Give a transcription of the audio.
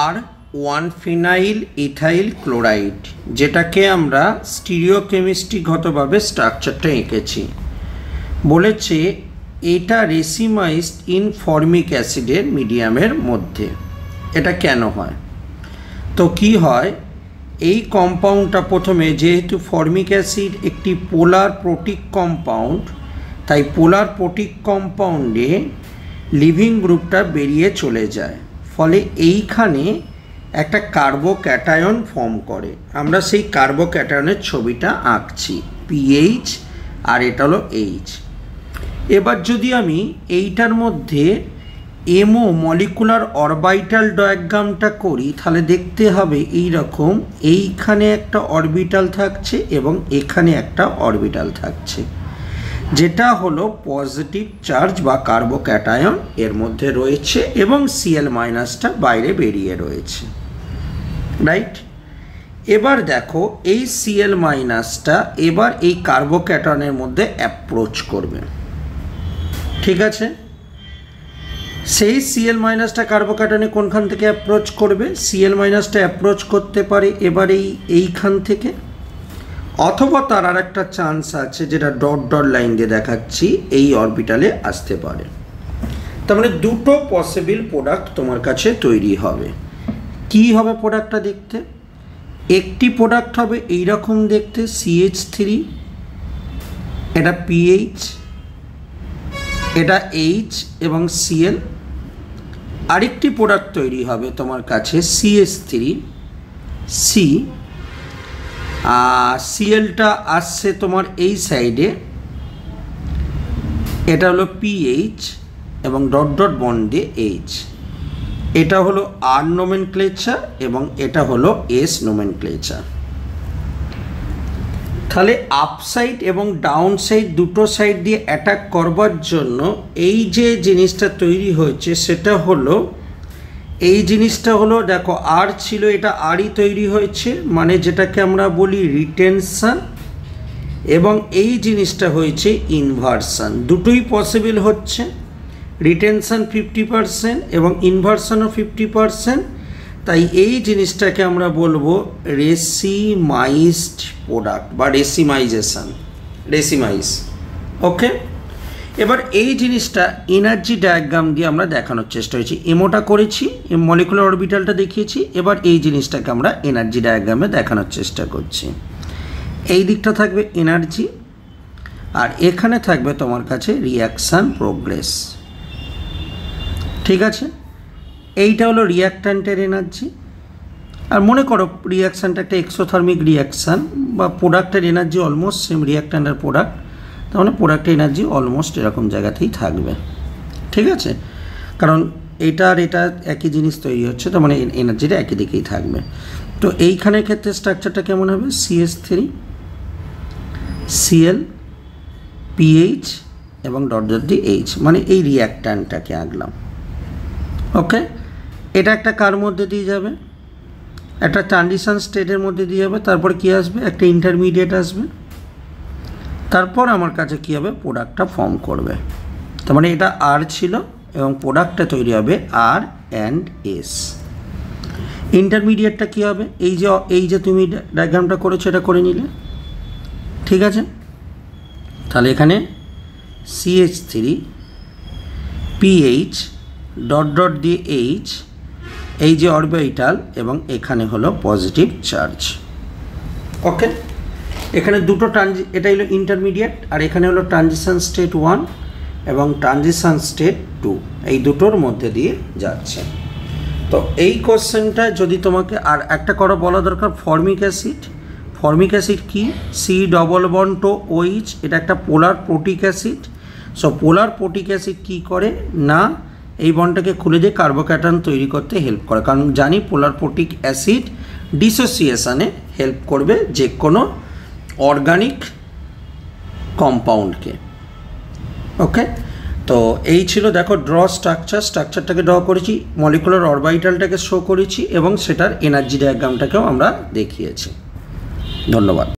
আর one phenyl ethyl chloride যেটাকে আমরা স্টিরিওকেমিস্ট্রিগতভাবে স্ট্রাকচারটা এঁকেছি বলেছে এটা রেসিমাইজড ইন ফর্মিক অ্যাসিডের মিডিয়ামের মধ্যে এটা কেন হয় তো কি হয় এই কম্পাউন্ডটা প্রথমে যেহেতু ফর্মিক অ্যাসিড একটি পোলার প্রোটিক কম্পাউন্ড তাই পোলার প্রোটিক কম্পাউন্ডে লিভিং গ্রুপটা বেরিয়ে চলে যায় ফলে এইখানে একটা কার্বো ক্যাটায়ন ফর্ম করে আমরা সেই কার্বো ক্যাটায়নের ছবিটা আঁকছি পিএইচ আর এটা হলো এইচ এবার যদি আমি এইটার মধ্যে এমও মলিকুলার অরবাইটাল ডায়াগ্রামটা করি তাহলে দেখতে হবে এই রকম এইখানে একটা অরবিটাল থাকছে এবং এখানে একটা অরবিটাল থাকছে যেটা হলো পজিটিভ চার্জ বা কার্বোক্যাটায়ন এর মধ্যে রয়েছে এবং সিএল মাইনাসটা বাইরে বেরিয়ে রয়েছে রাইট এবার দেখো এই সিএল মাইনাসটা এবার এই কার্বোক্যাটনের মধ্যে অ্যাপ্রোচ করবে ঠিক আছে সেই সিএল মাইনাসটা কার্বোক্যাটনে কোনখান থেকে অ্যাপ্রোচ করবে সিএল মাইনাসটা অ্যাপ্রোচ করতে পারে এবার এই এইখান থেকে অথবা তার আর একটা চান্স আছে যেটা ডট ডট লাইন দিয়ে দেখাচ্ছি এই অরবিটালে আসতে পারে তার মানে দুটো পসিবল প্রোডাক্ট তোমার কাছে তৈরি হবে কি হবে প্রোডাক্টটা দেখতে একটি প্রোডাক্ট হবে এই রকম দেখতে সিএইচ থ্রি এটা পিএইচ এটা এইচ এবং সিএল আরেকটি প্রোডাক্ট তৈরি হবে তোমার কাছে সিএস থ্রি সি সিএলটা আসছে তোমার এই সাইডে এটা হলো পিএইচ এবং ডট ডট বন্ড দিয়ে এইচ এটা হলো আর নোমেন ক্লেচার এবং এটা হলো এস নোমেন ক্লেচার তাহলে আপসাইড এবং ডাউন সাইড দুটো সাইড দিয়ে অ্যাটাক করবার জন্য এই যে জিনিসটা তৈরি হয়েছে সেটা হলো এই জিনিসটা হলো দেখো আর ছিল এটা আরই তৈরি হয়েছে মানে যেটাকে আমরা বলি রিটেনশান এবং এই জিনিসটা হয়েছে ইনভার্সান দুটোই পসিবল হচ্ছে রিটেনশান ফিফটি পারসেন্ট এবং ইনভার্সানও ফিফটি পারসেন্ট তাই এই জিনিসটাকে আমরা বলবো রেসিমাইজড প্রোডাক্ট বা রেসিমাইজেশান রেসিমাইজ ওকে এবার এই জিনিসটা এনার্জি ডায়াগ্রাম দিয়ে আমরা দেখানোর চেষ্টা হয়েছি এমোটা করেছি মলিকুলার অরবিটালটা দেখিয়েছি এবার এই জিনিসটাকে আমরা এনার্জি ডায়াগ্রামে দেখানোর চেষ্টা করছি এই দিকটা থাকবে এনার্জি আর এখানে থাকবে তোমার কাছে রিয়াকশান প্রোগ্রেস ঠিক আছে এইটা হলো রিয়াক্ট্যান্টের এনার্জি আর মনে করো রিয়াকশানটা একটা এক্সোথার্মিক রিয়াকশান বা প্রোডাক্টের energy almost same reactant product তাহলে প্রোডাক্ট এনার্জি অলমোস্ট এরকম জায়গাতেই থাকবে ঠিক আছে কারণ এটা আর এটা একই জিনিস তৈরি হচ্ছে তার মানে এনার্জিটা একই দিকেই থাকবে তো এইখানের ক্ষেত্রে স্ট্রাকচারটা কেমন হবে সিএস থ্রি সিএল পিএইচ এবং ডট ডট ডি এইচ মানে এই রিয়াক্ট্যান্টটাকে আঁকলাম ওকে এটা একটা কার মধ্যে দিয়ে যাবে একটা ট্রানজিশান স্টেটের মধ্যে দিয়ে যাবে তারপর কি আসবে একটা ইন্টারমিডিয়েট আসবে তারপর আমার কাছে কী হবে প্রোডাক্টটা ফর্ম করবে তার মানে এটা আর ছিল এবং প্রোডাক্টটা তৈরি হবে আর অ্যান্ড এস ইন্টারমিডিয়েটটা কী হবে এই যে এই যে তুমি ডায়াগ্রামটা করেছো এটা করে নিলে ঠিক আছে তাহলে এখানে CH three PH dot dot দিয়ে এইচ এই যে অরবিটাল এবং এখানে হলো পজিটিভ চার্জ ওকে এখানে দুটো ট্রানজি এটা হলো ইন্টারমিডিয়েট আর এখানে হলো ট্রানজিশান স্টেট ওয়ান এবং ট্রানজিশান স্টেট টু এই দুটোর মধ্যে দিয়ে যাচ্ছে তো এই কোশ্চেনটা যদি তোমাকে আর একটা করা বলা দরকার ফর্মিক অ্যাসিড ফর্মিক অ্যাসিড কি C double bond O OH এটা একটা polar protic acid so polar protic acid কী করে না এই বনটাকে খুলে দিয়ে কার্বোক্যাটান তৈরি করতে হেল্প করে কারণ জানি পোলার প্রোটিক অ্যাসিড ডিসোসিয়েশানে হেল্প করবে যে কোনো অর্গানিক কম্পাউন্ডকে ওকে তো এই ছিল দেখো ড্র স্ট্রাকচার স্ট্রাকচারটাকে ড্র করেছি মলিকুলার অরবাইটালটাকে শো করেছি এবং সেটার এনার্জি ডায়াগ্রামটাকেও আমরা দেখিয়েছি ধন্যবাদ